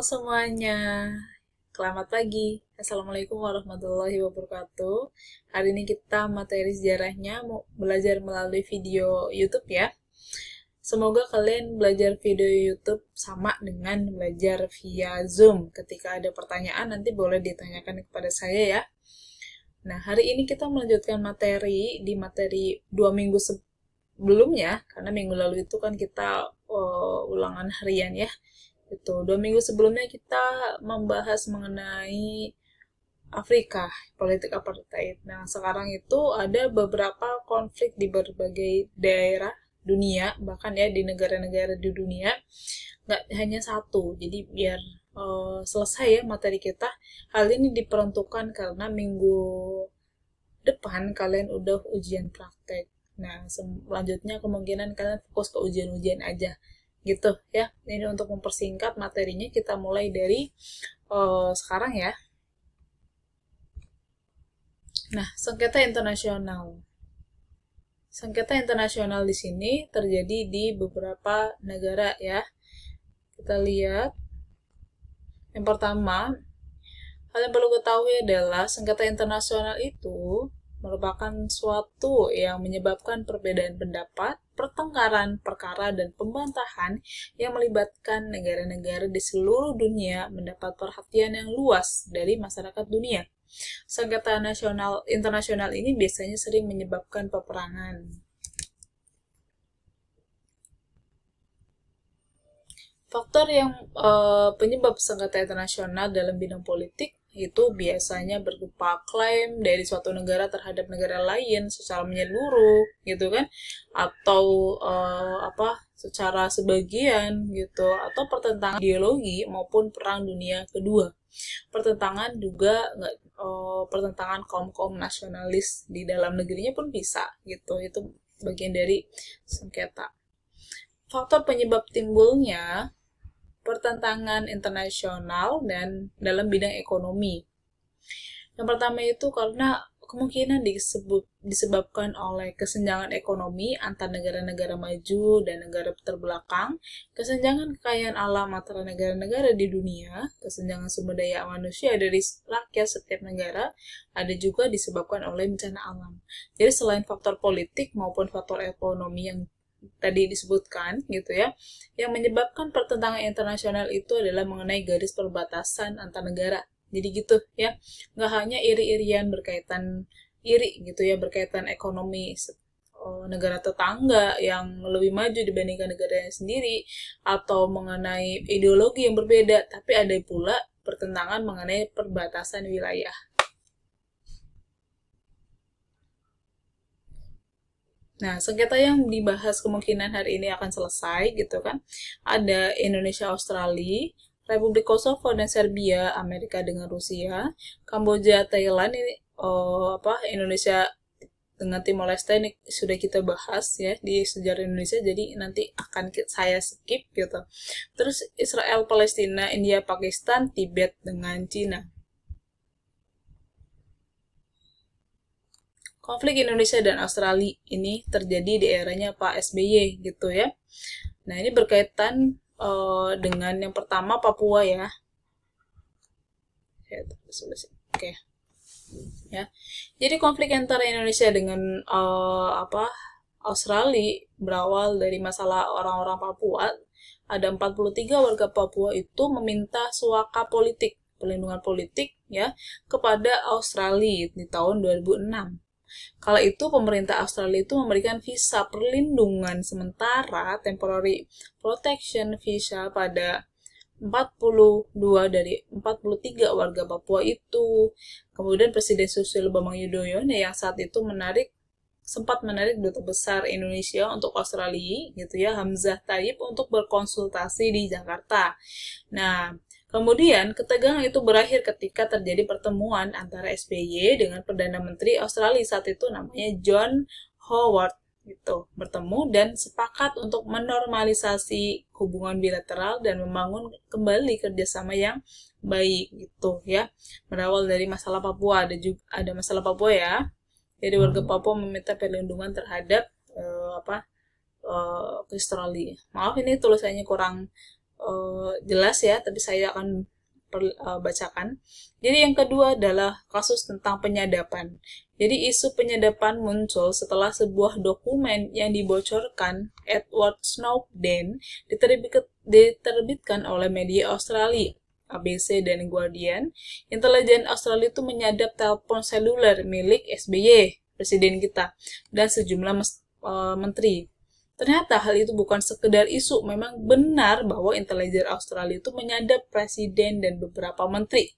semuanya, selamat pagi. Assalamualaikum warahmatullahi wabarakatuh. Hari ini kita materi sejarahnya mau belajar melalui video YouTube ya. Semoga kalian belajar video YouTube sama dengan belajar via Zoom. Ketika ada pertanyaan nanti boleh ditanyakan kepada saya ya. Nah, hari ini kita melanjutkan materi di materi dua minggu sebelumnya, karena minggu lalu itu kan kita uh, ulangan harian ya itu dua minggu sebelumnya kita membahas mengenai Afrika, politik apartheid. Nah, sekarang itu ada beberapa konflik di berbagai daerah dunia, bahkan ya di negara-negara di dunia, nggak hanya satu. Jadi biar uh, selesai ya materi kita, hal ini diperuntukkan karena minggu depan kalian udah ujian praktek. Nah, selanjutnya kemungkinan kalian fokus ke ujian-ujian aja gitu ya ini untuk mempersingkat materinya kita mulai dari uh, sekarang ya nah sengketa internasional sengketa internasional di sini terjadi di beberapa negara ya kita lihat yang pertama hal yang perlu ketahui adalah sengketa internasional itu merupakan suatu yang menyebabkan perbedaan pendapat, pertengkaran perkara, dan pembantahan yang melibatkan negara-negara di seluruh dunia mendapat perhatian yang luas dari masyarakat dunia. Sengketa nasional internasional ini biasanya sering menyebabkan peperangan. Faktor yang e, penyebab sengketa internasional dalam bidang politik itu biasanya berupa klaim dari suatu negara terhadap negara lain secara menyeluruh gitu kan atau uh, apa secara sebagian gitu atau pertentangan ideologi maupun perang dunia kedua pertentangan juga nggak uh, pertentangan kaum kaum nasionalis di dalam negerinya pun bisa gitu itu bagian dari sengketa faktor penyebab timbulnya pertentangan internasional dan dalam bidang ekonomi. Yang pertama itu karena kemungkinan disebut, disebabkan oleh kesenjangan ekonomi antar negara-negara maju dan negara terbelakang, kesenjangan kekayaan alam antara negara-negara di dunia, kesenjangan sumber daya manusia dari rakyat setiap negara, ada juga disebabkan oleh bencana alam. Jadi selain faktor politik maupun faktor ekonomi yang tadi disebutkan gitu ya. Yang menyebabkan pertentangan internasional itu adalah mengenai garis perbatasan antar negara. Jadi gitu ya. Nggak hanya iri-irian berkaitan iri gitu ya berkaitan ekonomi oh, negara tetangga yang lebih maju dibandingkan negaranya sendiri atau mengenai ideologi yang berbeda, tapi ada pula pertentangan mengenai perbatasan wilayah Nah, sengketa yang dibahas kemungkinan hari ini akan selesai gitu kan. Ada Indonesia Australia, Republik Kosovo dan Serbia, Amerika dengan Rusia, Kamboja, Thailand ini oh, apa Indonesia dengan Timor Leste ini sudah kita bahas ya di sejarah Indonesia jadi nanti akan saya skip gitu. Terus Israel, Palestina, India, Pakistan, Tibet dengan Cina. konflik Indonesia dan Australia ini terjadi di eranya Pak SBY gitu ya. Nah ini berkaitan uh, dengan yang pertama Papua ya. ya Oke. Ya. Jadi konflik antara Indonesia dengan uh, apa Australia berawal dari masalah orang-orang Papua. Ada 43 warga Papua itu meminta suaka politik, perlindungan politik ya kepada Australia di tahun 2006 kalau itu pemerintah Australia itu memberikan visa perlindungan sementara temporary protection visa pada 42 dari 43 warga Papua itu. Kemudian Presiden Susilo Bambang Yudhoyono yang saat itu menarik sempat menarik duta besar Indonesia untuk Australia gitu ya Hamzah Taib untuk berkonsultasi di Jakarta. Nah, Kemudian, ketegangan itu berakhir ketika terjadi pertemuan antara SBY dengan Perdana Menteri Australia saat itu namanya John Howard gitu bertemu dan sepakat untuk menormalisasi hubungan bilateral dan membangun kembali kerjasama yang baik gitu ya berawal dari masalah Papua ada juga ada masalah Papua ya jadi warga hmm. Papua meminta perlindungan terhadap uh, apa uh, Australia maaf ini tulisannya kurang uh, jelas ya, tapi saya akan per, uh, bacakan. Jadi yang kedua adalah kasus tentang penyadapan. Jadi isu penyadapan muncul setelah sebuah dokumen yang dibocorkan Edward Snowden diterbit, diterbitkan oleh media Australia. ABC dan Guardian, intelijen Australia itu menyadap telepon seluler milik SBY, presiden kita, dan sejumlah uh, menteri. Ternyata hal itu bukan sekedar isu, memang benar bahwa intelijen Australia itu menyadap presiden dan beberapa menteri.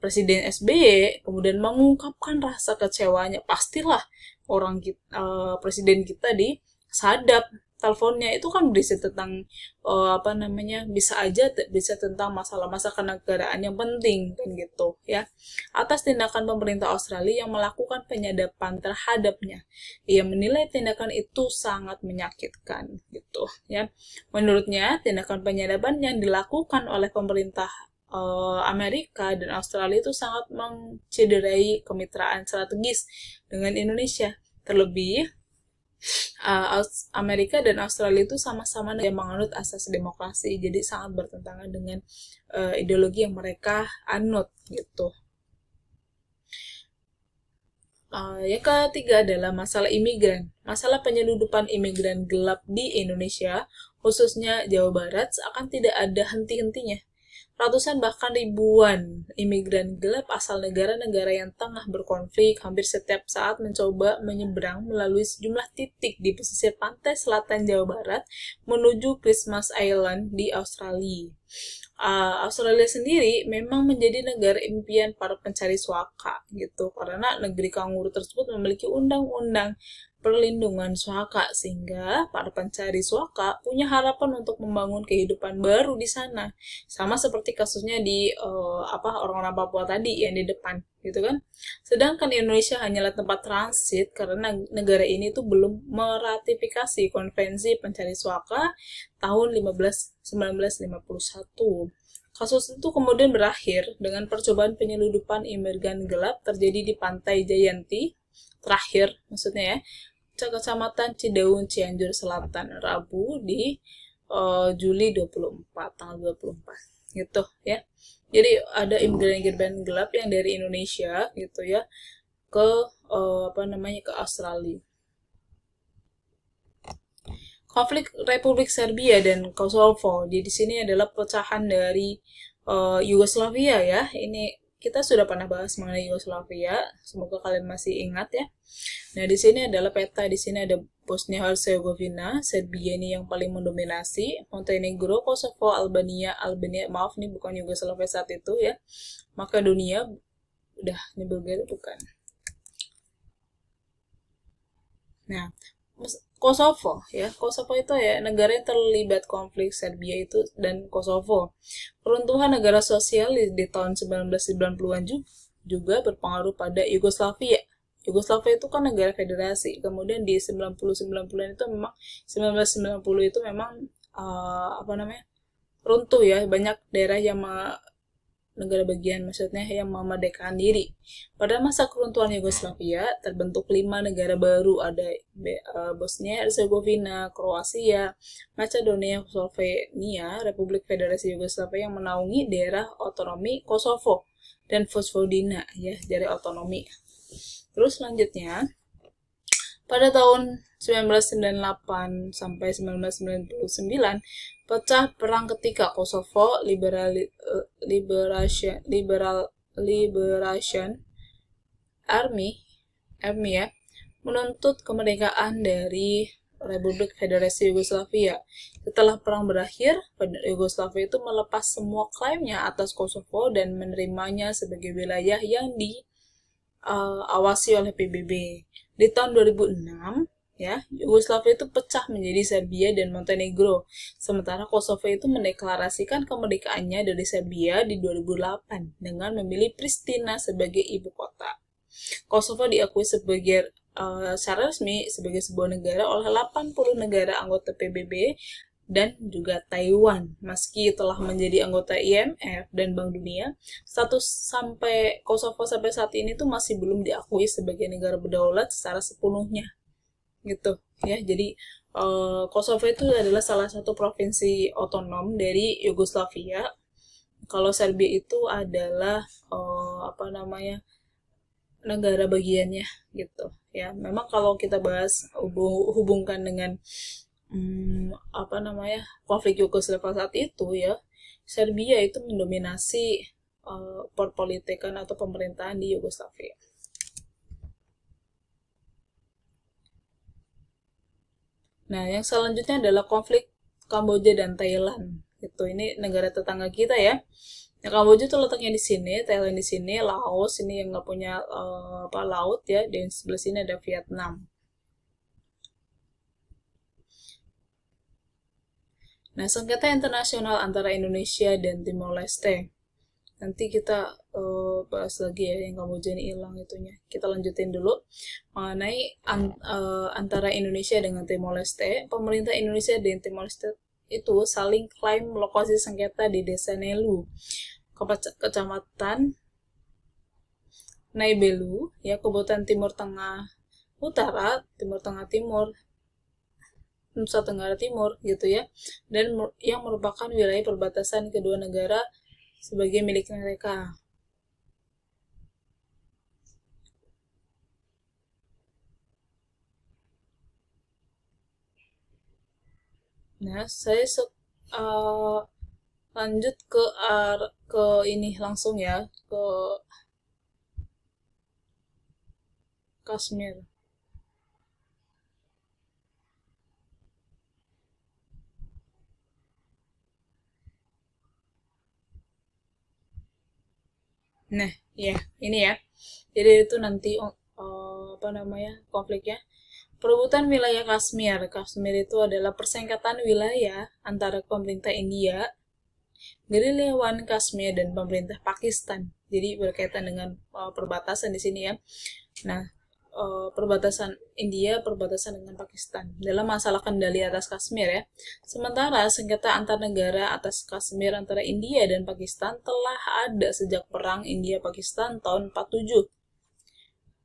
Presiden SBY kemudian mengungkapkan rasa kecewanya, pastilah orang kita, uh, eh, presiden kita di sadap teleponnya itu kan berisi tentang uh, apa namanya bisa aja bisa tentang masalah-masalah kenegaraan yang penting kan gitu ya atas tindakan pemerintah Australia yang melakukan penyadapan terhadapnya ia menilai tindakan itu sangat menyakitkan gitu ya menurutnya tindakan penyadapan yang dilakukan oleh pemerintah eh, Amerika dan Australia itu sangat mencederai kemitraan strategis dengan Indonesia terlebih Eh, Amerika dan Australia itu sama-sama yang menganut asas demokrasi jadi sangat bertentangan dengan uh, ideologi yang mereka anut gitu Uh, yang ketiga adalah masalah imigran. Masalah penyeludupan imigran gelap di Indonesia, khususnya Jawa Barat, akan tidak ada henti-hentinya Ratusan bahkan ribuan imigran gelap asal negara-negara yang tengah berkonflik hampir setiap saat mencoba menyeberang melalui sejumlah titik di pesisir pantai selatan Jawa Barat menuju Christmas Island di Australia. Ah, Australia sendiri memang menjadi negara impian para pencari suaka gitu karena negeri kanguru tersebut memiliki undang-undang perlindungan suaka sehingga para pencari suaka punya harapan untuk membangun kehidupan baru di sana sama seperti kasusnya di uh, apa orang-orang Papua tadi yang di depan gitu kan. Sedangkan Indonesia hanyalah tempat transit karena negara ini tuh belum meratifikasi konvensi pencari suaka tahun 15 1951. Kasus itu kemudian berakhir dengan percobaan penyeludupan imigran gelap terjadi di Pantai Jayanti terakhir maksudnya ya Kecamatan Cidaun Cianjur Selatan Rabu di uh, Juli 24 tanggal 24 gitu ya jadi ada imigran-imigran gelap yang dari Indonesia gitu ya ke uh, apa namanya ke Australia. Konflik Republik Serbia dan Kosovo. Jadi di sini adalah pecahan dari uh, Yugoslavia ya. Ini kita sudah pernah bahas mengenai Yugoslavia. Semoga kalian masih ingat ya. Nah, di sini adalah peta, di sini ada Bosnia Herzegovina, Serbia ini yang paling mendominasi, Montenegro, Kosovo, Albania, Albania maaf nih bukan Yugoslavia saat itu ya, Makedonia, udah ini gitu, Bulgaria bukan. Nah, Kosovo ya Kosovo itu ya negara yang terlibat konflik Serbia itu dan Kosovo peruntuhan negara sosial di, tahun 1990-an juga berpengaruh pada Yugoslavia Yugoslavia itu kan negara federasi kemudian di 90-90-an itu memang 1990 itu memang uh, apa namanya runtuh ya banyak daerah yang negara bagian maksudnya yang memerdekakan diri. Pada masa keruntuhan Yugoslavia terbentuk lima negara baru ada eh, Bosnia Herzegovina, Kroasia, Macedonia, Slovenia, Republik Federasi Yugoslavia yang menaungi daerah otonomi Kosovo dan Vojvodina ya dari otonomi Terus selanjutnya, pada tahun 1998 sampai 1999 pecah perang ketika Kosovo eh, liberal liberation liberal liberation army army ya menuntut kemerdekaan dari Republik Federasi Yugoslavia. Setelah perang berakhir, Yugoslavia itu melepas semua klaimnya atas Kosovo dan menerimanya sebagai wilayah yang di uh, awasi oleh PBB. Di tahun 2006, ya, Yugoslavia itu pecah menjadi Serbia dan Montenegro, sementara Kosovo itu mendeklarasikan kemerdekaannya dari Serbia di 2008 dengan memilih Pristina sebagai ibu kota. Kosovo diakui sebagai uh, secara resmi sebagai sebuah negara oleh 80 negara anggota PBB dan juga Taiwan. Meski telah menjadi anggota IMF dan Bank Dunia, status sampai Kosovo sampai saat ini tuh masih belum diakui sebagai negara berdaulat secara sepenuhnya. Gitu ya. Jadi eh, Kosovo itu adalah salah satu provinsi otonom dari Yugoslavia. Kalau Serbia itu adalah eh, apa namanya? negara bagiannya gitu ya. Memang kalau kita bahas hubung, hubungkan dengan hmm, apa namanya konflik Yugoslavia saat itu ya Serbia itu mendominasi uh, perpolitikan atau pemerintahan di Yugoslavia. Nah, yang selanjutnya adalah konflik Kamboja dan Thailand. itu Ini negara tetangga kita ya. Nah, Kamboja itu letaknya di sini, Thailand di sini, Laos ini yang nggak punya uh, apa laut ya, dan sebelah sini ada Vietnam. Nah, sengketa internasional antara Indonesia dan Timor Leste. Nanti kita uh, bahas lagi ya yang kamu jadi hilang itunya. Kita lanjutin dulu mengenai an uh, antara Indonesia dengan Timor Leste. Pemerintah Indonesia dan Timor Leste itu saling klaim lokasi sengketa di Desa Nelu, Kecamatan Naibelu, ya Kabupaten Timur Tengah Utara, Timur Tengah Timur, Nusa Tenggara Timur gitu ya dan yang merupakan wilayah perbatasan kedua negara sebagai milik mereka. Nah, saya uh, lanjut ke ar ke ini langsung ya ke Kashmir. Nah, ya ini ya. Jadi itu nanti uh, apa namanya konfliknya. Perebutan wilayah Kashmir. Kashmir itu adalah persengketaan wilayah antara pemerintah India, gerilyawan Kashmir dan pemerintah Pakistan. Jadi berkaitan dengan uh, perbatasan di sini ya. Nah, uh, perbatasan India perbatasan dengan Pakistan dalam masalah kendali atas Kashmir ya. Sementara sengketa antar negara atas Kashmir antara India dan Pakistan telah ada sejak perang India-Pakistan tahun 47.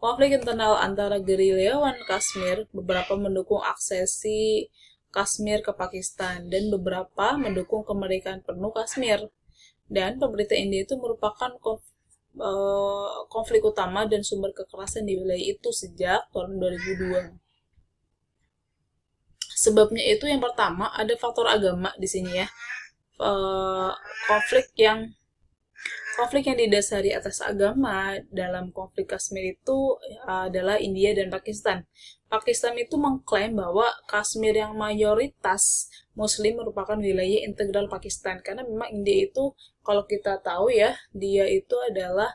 Konflik internal antara gerilyawan Kashmir, beberapa mendukung aksesi Kashmir ke Pakistan dan beberapa mendukung kemerdekaan penuh Kashmir. Dan pemerintah India itu merupakan Eh, konflik utama dan sumber kekerasan di wilayah itu sejak tahun 2002. Sebabnya itu yang pertama ada faktor agama di sini ya. Eh, konflik yang konflik yang didasari atas agama dalam konflik Kashmir itu eh, adalah India dan Pakistan. Pakistan itu mengklaim bahwa Kashmir yang mayoritas Muslim merupakan wilayah integral Pakistan karena memang India itu kalau kita tahu ya dia itu adalah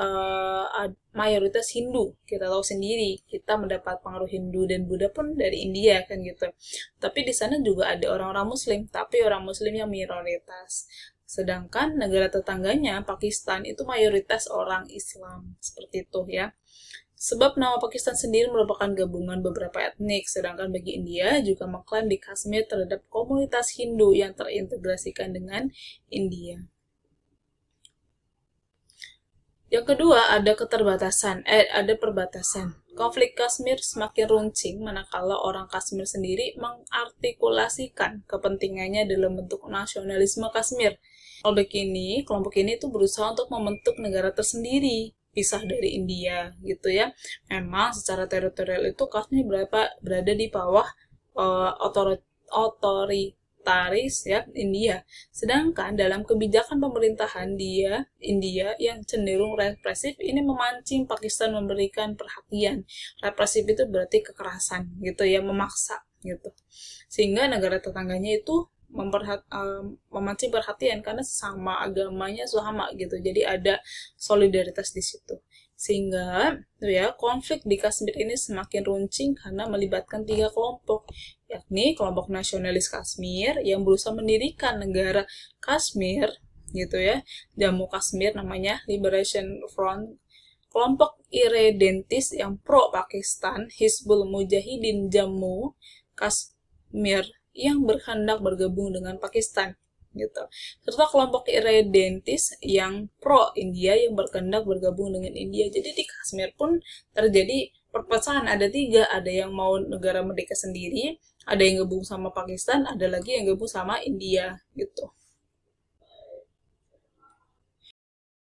uh, mayoritas Hindu. Kita tahu sendiri, kita mendapat pengaruh Hindu dan Buddha pun dari India kan gitu. Tapi di sana juga ada orang-orang Muslim, tapi orang Muslim yang minoritas. Sedangkan negara tetangganya, Pakistan, itu mayoritas orang Islam. Seperti itu ya. Sebab nama Pakistan sendiri merupakan gabungan beberapa etnik, sedangkan bagi India juga mengklaim di Kashmir terhadap komunitas Hindu yang terintegrasikan dengan India. Yang kedua, ada keterbatasan, eh, ada perbatasan. Konflik Kashmir semakin runcing manakala orang Kashmir sendiri mengartikulasikan kepentingannya dalam bentuk nasionalisme Kashmir – oleh ini, kelompok ini itu berusaha untuk membentuk negara tersendiri pisah dari India gitu ya. Memang secara teritorial itu kasusnya berapa berada di bawah uh, otori otoritaris ya India. Sedangkan dalam kebijakan pemerintahan dia India yang cenderung represif ini memancing Pakistan memberikan perhatian. Represif itu berarti kekerasan gitu ya, memaksa gitu. Sehingga negara tetangganya itu memperhat um, memancing perhatian karena sama agamanya sama gitu jadi ada solidaritas di situ sehingga tuh ya konflik di Kashmir ini semakin runcing karena melibatkan tiga kelompok yakni kelompok nasionalis Kashmir yang berusaha mendirikan negara Kashmir gitu ya Jammu Kashmir namanya Liberation Front kelompok irredentis yang pro Pakistan Hizbul Mujahidin Jammu Kashmir yang berkehendak bergabung dengan Pakistan gitu. Serta kelompok irredentis yang pro India yang berkehendak bergabung dengan India. Jadi di Kashmir pun terjadi perpecahan ada tiga, ada yang mau negara merdeka sendiri, ada yang gabung sama Pakistan, ada lagi yang gabung sama India gitu.